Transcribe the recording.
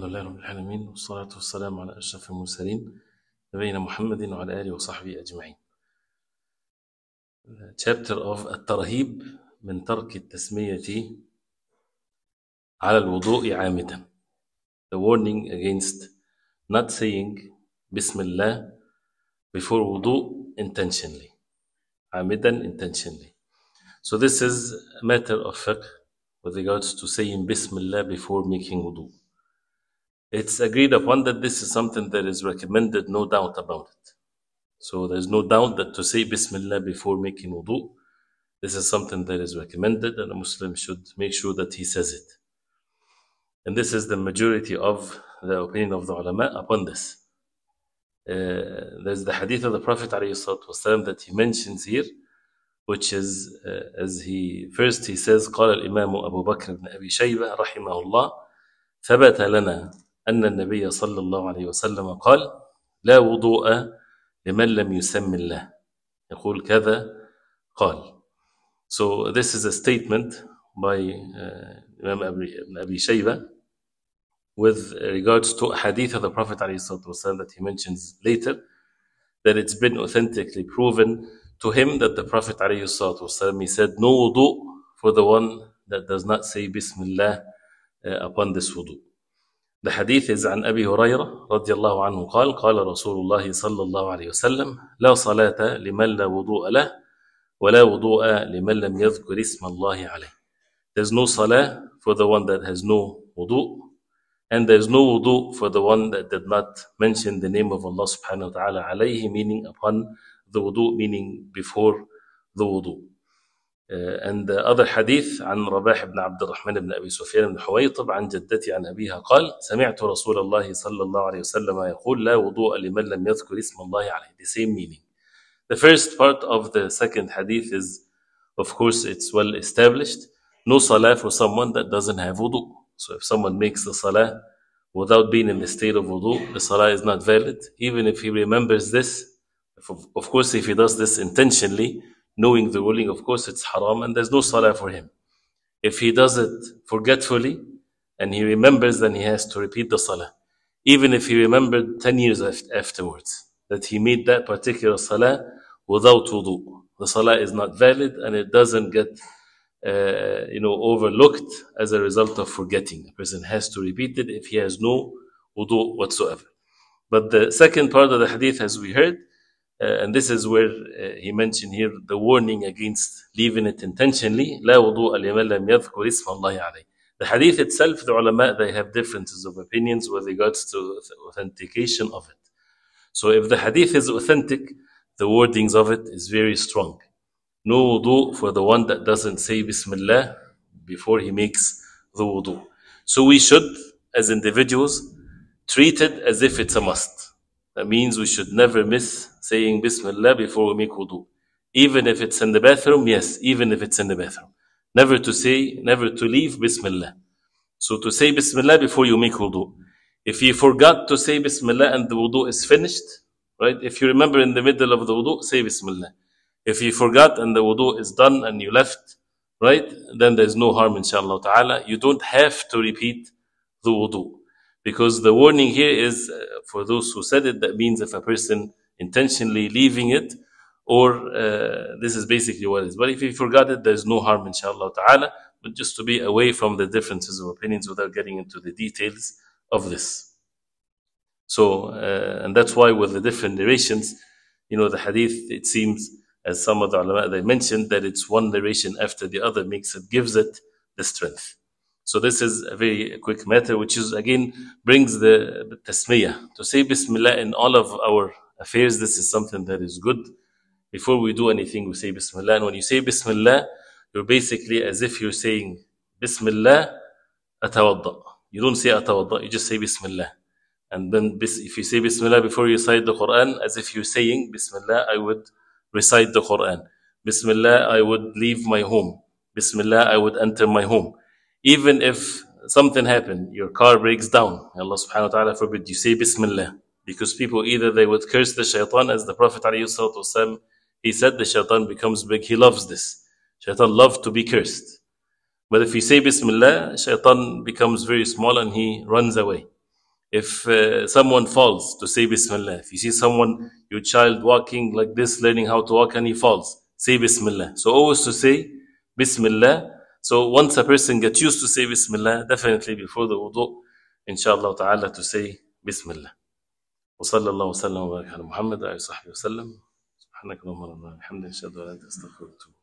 الحمد لله رب العالمين والصلاة والسلام على أشرف المرسلين نبينا محمد وعلى آله وصحبه أجمعين chapter of الترهيب من ترك التسمية على الوضوء عامدا the warning against not saying بسم الله before وضوء intentionally عامدا intentionally so this is a matter of fiqh with regards to saying بسم الله before making wudu it's agreed upon that this is something that is recommended, no doubt about it. So there's no doubt that to say Bismillah before making wudu, this is something that is recommended and a Muslim should make sure that he says it. And this is the majority of the opinion of the ulama upon this. Uh, there's the hadith of the Prophet والسلام, that he mentions here, which is uh, as he first he says, قال الإمام أبو بكر بن أبي شيبة رحمه الله ثبت لنا أن النبي صلى الله عليه وسلم قال لا وضوء لمن لم يسم الله يقول كذا قال So this is a statement by uh, Imam Abi Shayba with regards to a hadith of the Prophet ﷺ that he mentions later that it's been authentically proven to him that the Prophet ﷺ he said no wudu for the one that does not say Bismillah uh, upon this wudu. لحديث عن أبي هريرة رضي الله عنه قال قال رسول الله صلى الله عليه وسلم لا صلاة لمن لا وضوء له ولا وضوء لمن لم يذكر اسم الله عليه There's no salah for the one that has no wudu and there's no wudu for the one that did not mention the name of Allah subhanahu wa ta'ala alayhi meaning upon the wudu meaning before the wudu and other hadith عن رباح بن عبد الرحمن بن أبي سفيان بن حويطب عن جدتي عن أبيها قال سمعت رسول الله صلى الله عليه وسلم يقول لا وضوء لمن لم يذكر اسم الله عليه the same meaning the first part of the second hadith is of course it's well established no salah for someone that doesn't have wudu so if someone makes the salah without being in the state of wudu the salah is not valid even if he remembers this of course if he does this intentionally knowing the ruling, of course it's haram and there's no salah for him. If he does it forgetfully and he remembers, then he has to repeat the salah. Even if he remembered 10 years afterwards that he made that particular salah without wudu. The salah is not valid and it doesn't get uh, you know, overlooked as a result of forgetting. A person has to repeat it if he has no wudu whatsoever. But the second part of the hadith, as we heard, uh, and this is where uh, he mentioned here the warning against leaving it intentionally لا وضوء لمن لم يذكر اسم الله عليه the hadith itself, the ulama, they have differences of opinions with regards to authentication of it. So if the hadith is authentic, the wordings of it is very strong. No wudu for the one that doesn't say Bismillah before he makes the wudu. So we should, as individuals, treat it as if it's a must. That means we should never miss saying Bismillah before we make wudu. Even if it's in the bathroom, yes, even if it's in the bathroom. Never to say, never to leave Bismillah. So to say Bismillah before you make wudu. If you forgot to say Bismillah and the wudu is finished, right? If you remember in the middle of the wudu, say Bismillah. If you forgot and the wudu is done and you left, right? Then there's no harm, inshallah ta'ala. You don't have to repeat the wudu. Because the warning here is uh, for those who said it, that means if a person intentionally leaving it, or uh, this is basically what it is. But if you forgot it, there's no harm, inshallah ta'ala, but just to be away from the differences of opinions without getting into the details of this. So, uh, and that's why with the different narrations, you know, the hadith, it seems, as some of the ulama, they mentioned, that it's one narration after the other makes it, gives it the strength. So this is a very quick matter, which is again brings the tasmiyah. To say Bismillah in all of our affairs, this is something that is good. Before we do anything, we say Bismillah. And when you say Bismillah, you're basically as if you're saying Bismillah atawadda. You don't say atawadda, you just say Bismillah. And then if you say Bismillah before you recite the Quran, as if you're saying Bismillah, I would recite the Quran. Bismillah, I would leave my home. Bismillah, I would enter my home. Even if something happened, your car breaks down, Allah subhanahu wa ta'ala forbid, you say Bismillah. Because people either they would curse the shaitan as the Prophet والسلام, he said the shaitan becomes big, he loves this. Shaitan loves to be cursed. But if you say Bismillah, shaitan becomes very small and he runs away. If uh, someone falls, to say Bismillah. If you see someone, your child walking like this, learning how to walk and he falls, say Bismillah. So always to say Bismillah so once a person gets used to say Bismillah, definitely before the wudu, inshallah ta'ala to say Bismillah. وصلى الله وسلم وبارك على محمد وآله وصحبه وسلم سبحانك اللهم ربنا الحمد لله أشهد أن لا إله إلا أنت أستغفرك